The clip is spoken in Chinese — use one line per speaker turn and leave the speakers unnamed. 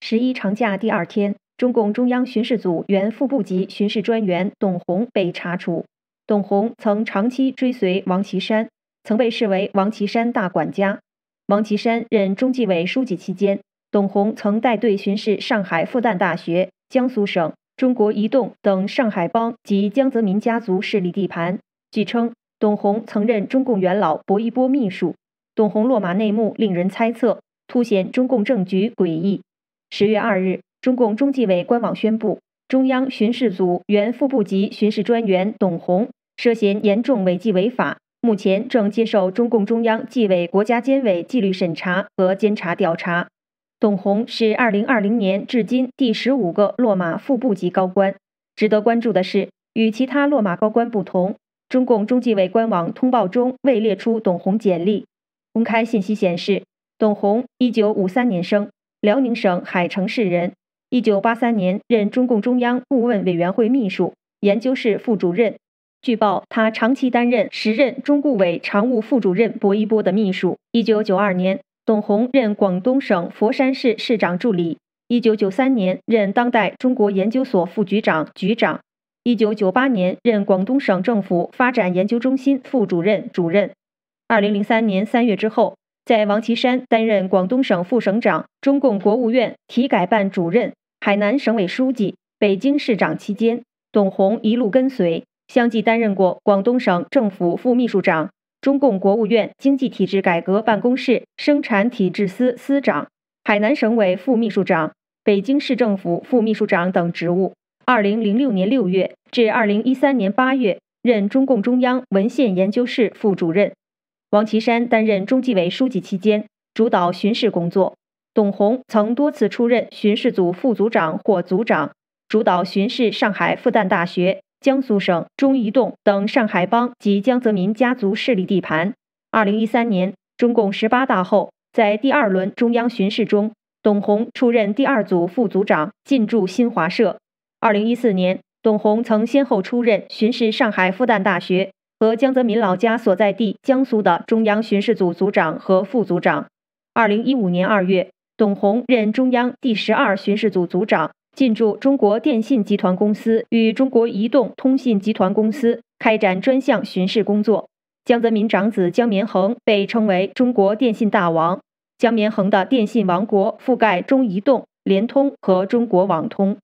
十一长假第二天，中共中央巡视组原副部级巡视专员董洪被查处。董洪曾长期追随王岐山，曾被视为王岐山大管家。王岐山任中纪委书记期间，董洪曾带队巡视上海复旦大学、江苏省、中国移动等上海帮及江泽民家族势力地盘。据称，董洪曾任中共元老薄一波秘书。董洪落马内幕令人猜测，凸显中共政局诡异。十月二日，中共中纪委官网宣布，中央巡视组原副部级巡视专员董红涉嫌严重违纪违法，目前正接受中共中央纪委国家监委纪律审查和监察调查。董红是二零二零年至今第十五个落马副部级高官。值得关注的是，与其他落马高官不同，中共中纪委官网通报中未列出董红简历。公开信息显示，董红一九五三年生。辽宁省海城市人，一九八三年任中共中央顾问委员会秘书研究室副主任。据报，他长期担任时任中顾委常务副主任薄一波的秘书。一九九二年，董洪任广东省佛山市市长助理。一九九三年任当代中国研究所副局长、局长。一九九八年任广东省政府发展研究中心副主任、主任。二零零三年三月之后。在王岐山担任广东省副省长、中共国务院体改办主任、海南省委书记、北京市长期间，董红一路跟随，相继担任过广东省政府副秘书长、中共国务院经济体制改革办公室生产体制司司长、海南省委副秘书长、北京市政府副秘书长等职务。二零零六年六月至二零一三年八月，任中共中央文献研究室副主任。王岐山担任中纪委书记期间，主导巡视工作。董洪曾多次出任巡视组副组长或组长，主导巡视上海复旦大学、江苏省中移动等上海帮及江泽民家族势力地盘。二零一三年中共十八大后，在第二轮中央巡视中，董洪出任第二组副组长，进驻新华社。二零一四年，董洪曾先后出任巡视上海复旦大学。和江泽民老家所在地江苏的中央巡视组组长和副组长。二零一五年二月，董洪任中央第十二巡视组组长，进驻中国电信集团公司与中国移动通信集团公司开展专项巡视工作。江泽民长子江绵恒被称为“中国电信大王”，江绵恒的电信王国覆盖中移动、联通和中国网通。